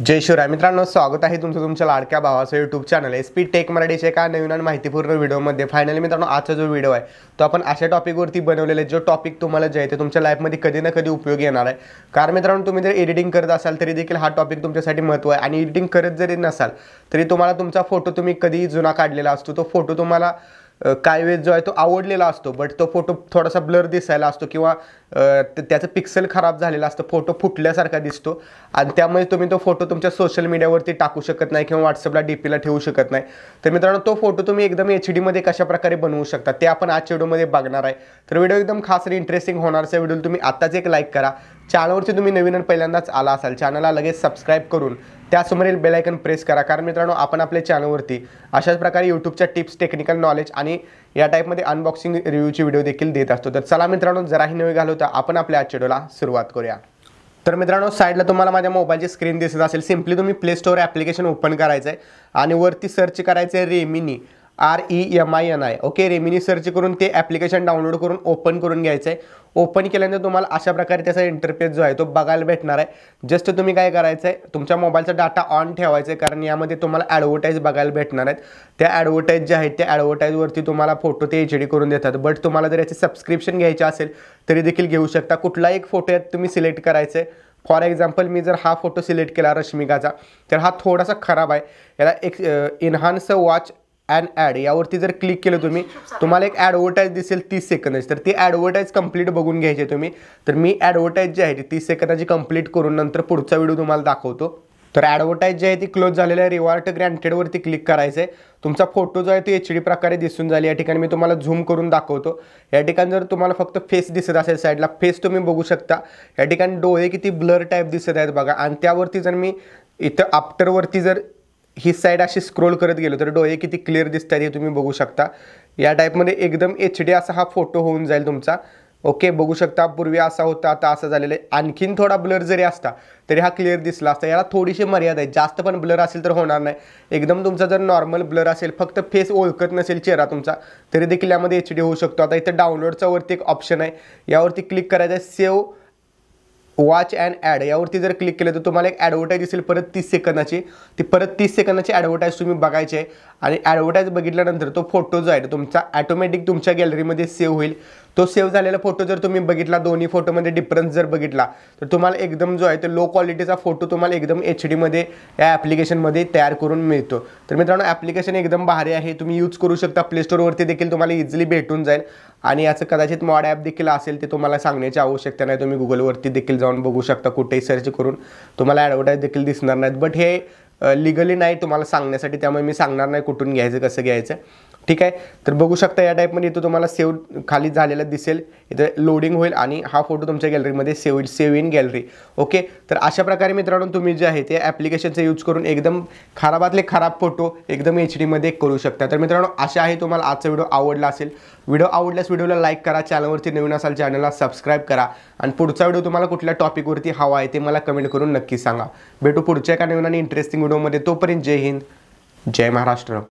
जय शिवराय मित्रांनो स्वागत आहे तुमचं तुमच्या लाडक्या भावाचं YouTube channel S P tech मराठीच्या एका नवीन आणि माहितीपूर्ण व्हिडिओमध्ये फायनली मित्रांनो आजचा जो व्हिडिओ आहे तो आपण अशा टॉपिकवरती बनवलेला आहे जो टॉपिक तुम्हाला जे आहे ते तुमच्या लाईफमध्ये कधी ना कधी उपयोग येणार आहे कारण मित्रांनो तुम्ही जर एडिटिंग करत असाल तरी देखील हा टॉपिक तुमच्यासाठी महत्त्व आहे आणि एडिटिंग करत जरी नसाल तरी तुम्हाला तुमचा फोटो तुम्ही कधी जुना काढलेला असतो तो फोटो तुम्हाला काय वेळेस जो आहे तो आवडलेला असतो बट तो फोटो थोडासा ब्लर दिसायला असतो किंवा त्याचं पिक्सेल खराब झालेला असतो फोटो फुटल्यासारखा दिसतो आणि त्यामुळे तुम्ही तो फोटो तुमच्या सोशल मीडियावरती टाकू शकत नाही किंवा व्हॉट्सअपला डी पीला ठेवू शकत नाही तर मित्रांनो तो फोटो तुम्ही एकदम एच डीमध्ये कशाप्रकारे बनवू शकता ते आपण आजच्या व्हिडिओमध्ये बघणार आहे तर व्हिडिओ एकदम खास आणि इंटरेस्टिंग होणार व्हिडिओ तुम्ही आत्ताच एक लाईक करा चॅनलवरती तुम्ही नवीन पहिल्यांदाच आला असाल चॅनलला लगेच सबस्क्राईब करून त्यासमोरील बेलायकन प्रेस करा कारण मित्रांनो आपण आपल्या चॅनलवरती अशाच प्रकारे यूट्यूबच्या टिप्स टेक्निकल नॉलेज आणि या टाईपमध्ये अनबॉक्सिंग रिव्ह्यूची व्हिडिओ देखील देत असतो तर चला मित्रांनो जराही नवी घालवता आपण आपल्या आजच्या व्हिडिओला सुरुवात करूया तर मित्रांनो साईडला तुम्हाला माझ्या मोबाईलची स्क्रीन दिसत असेल सिम्पली तुम्ही प्ले स्टोअर ॲप्लिकेशन ओपन करायचं आहे आणि वरती सर्च करायचं आहे Remini R E M I N I okay Remini search करून ते ॲप्लिकेशन डाउनलोड करून ओपन करून घ्यायचं आहे ओपन केल्यानंतर तुम्हाला अशा प्रकारे त्याचा इंटरफेस जो आहे तो बघायला भेटणार आहे जस्ट तुम्ही काय करायचं आहे तुमच्या मोबाईलचा डाटा ऑन ठेवायचा आहे कारण यामध्ये तुम्हाला ॲडव्हर्टाईज बघायला भेटणार आहेत त्या ॲडव्हर्टाईज जे आहेत त्या ॲडव्हर्टाईजवरती तुम्हाला फोटो ते एच डी करून देतात बट तुम्हाला जर याचे सबस्क्रिप्शन घ्यायचे असेल तरी देखील घेऊ शकता कुठला एक फोटो आहेत तुम्ही सिलेक्ट करायचं आहे फॉर एक्झाम्पल मी जर हा फोटो सिलेक्ट केला रश्मिकाचा तर हा थोडासा खराब आहे याला एक इन्हान्स वॉच अँड ॲड यावरती जर क्लिक केलं तुम्ही तुम्हाला एक ॲडव्हर्टाईज दिसेल तीस सेकंदाची तर ती ॲडव्हर्टाईज कंप्लीट बघून घ्यायची तुम्ही तर मी ॲडव्हर्टाईज जी आहे ती तीस सेकंदाची कंप्लीट करून नंतर पुढचा व्हिडिओ तुम्हाला दाखवतो तर ॲडव्हर्टाईज जी आहे ती क्लोज झालेली आहे रिवॉर्ट ग्रँटेडवरती क्लिक करायचं आहे तुमचा फोटो जो आहे तो एच डी प्रकारे दिसून जाईल या ठिकाणी मी तुम्हाला झूम करून दाखवतो या ठिकाणी जर तुम्हाला फक्त फेस दिसत असेल साईडला फेस तुम्ही बघू शकता या ठिकाणी डोळे किती ब्लर टाईप दिसत आहेत बघा आणि त्यावरती जर मी इथं आफ्टरवरती जर ही साईड अशी स्क्रोल करत गेलो तर डोळे किती क्लिअर दिसतात हे तुम्ही बघू शकता या टाईपमध्ये एकदम एच डी असा हा फोटो होऊन जाईल तुमचा ओके बघू शकता पूर्वी असा होता आता असं झालेलं आहे आणखीन थोडा ब्लर जरी असता तरी हा क्लिअर दिसला असता याला थोडीशी मर्यादा आहे जास्त पण ब्लर असेल तर होणार नाही एकदम तुमचा जर नॉर्मल ब्लर असेल फक्त फेस ओळखत नसेल चेहरा तुमचा तरी देखील यामध्ये एच डी होऊ शकतो आता इथं डाउनलोडचा वरती एक ऑप्शन आहे यावरती क्लिक करायचं आहे सेव्ह वॉच अँड ॲड यावरती जर क्लिक केलं तर तुम्हाला एक ॲडव्हर्टाईज दिसेल परत तीस सेकंदाची ती परत तीस सेकंदाची ॲडव्हर्टाईज तुम्ही बघायचे आणि ॲडव्हर्टाईज बघितल्यानंतर तो फोटो जो आहे तुमचा ॲटोमॅटिक तुमच्या गॅलरीमध्ये सेव्ह होईल तो सेव्ह झालेला फोटो जर तुम्ही बघितला दोन्ही फोटोमध्ये डिफरन्स जर बघितला तर तुम्हाला एकदम जो आहे तो लो क्वालिटीचा फोटो तुम्हाला एकदम एच डीमध्ये या ॲप्लिकेशनमध्ये तयार करून मिळतो तर मित्रांनो ॲप्लिकेशन एकदम भारी आहे तुम्ही यूज करू शकता प्ले प्लेस्टोरवरती देखील तुम्हाला इझिली भेटून जाईल आणि याचं कदाचित मॉड ॲप देखील असेल ते तुम्हाला सांगण्याची आवश्यकता नाही तुम्ही गुगलवरती देखील जाऊन बघू शकता कुठेही सर्च करून तुम्हाला ॲडव्हर्टाईज देखील दिसणार नाहीत बट हे लिगली नाही तुम्हाला सांगण्यासाठी त्यामुळे मी सांगणार नाही कुठून घ्यायचं कसं घ्यायचं ठीक आहे तर बघू शकता या टाईपमध्ये इथं तुम्हाला सेव खाली झालेलं दिसेल इथं लोडिंग होईल आणि हा फोटो तुमच्या गॅलरीमध्ये save save in gallery okay तर अशा प्रकारे मित्रांनो तुम्ही जे आहे ते ॲप्लिकेशनचं यूज करून एकदम खराबातले खराब फोटो एकदम एच डीमध्ये करू शकता तर मित्रांनो अशा आहे तुम्हाला आजचा व्हिडिओ आवडला असेल व्हिडिओ आवडल्यास व्हिडिओला लाईक करा चॅनलवरती नवीन असाल चॅनलला सबस्क्राईब करा आणि पुढचा व्हिडिओ तुम्हाला कुठल्या टॉपिकवरती हवा आहे ते मला कमेंट करून नक्की सांगा भेटू पुढच्या एका नवीन आणि इंटरेस्टिंग व्हिडिओमध्ये तोपर्यंत जय हिंद जय महाराष्ट्र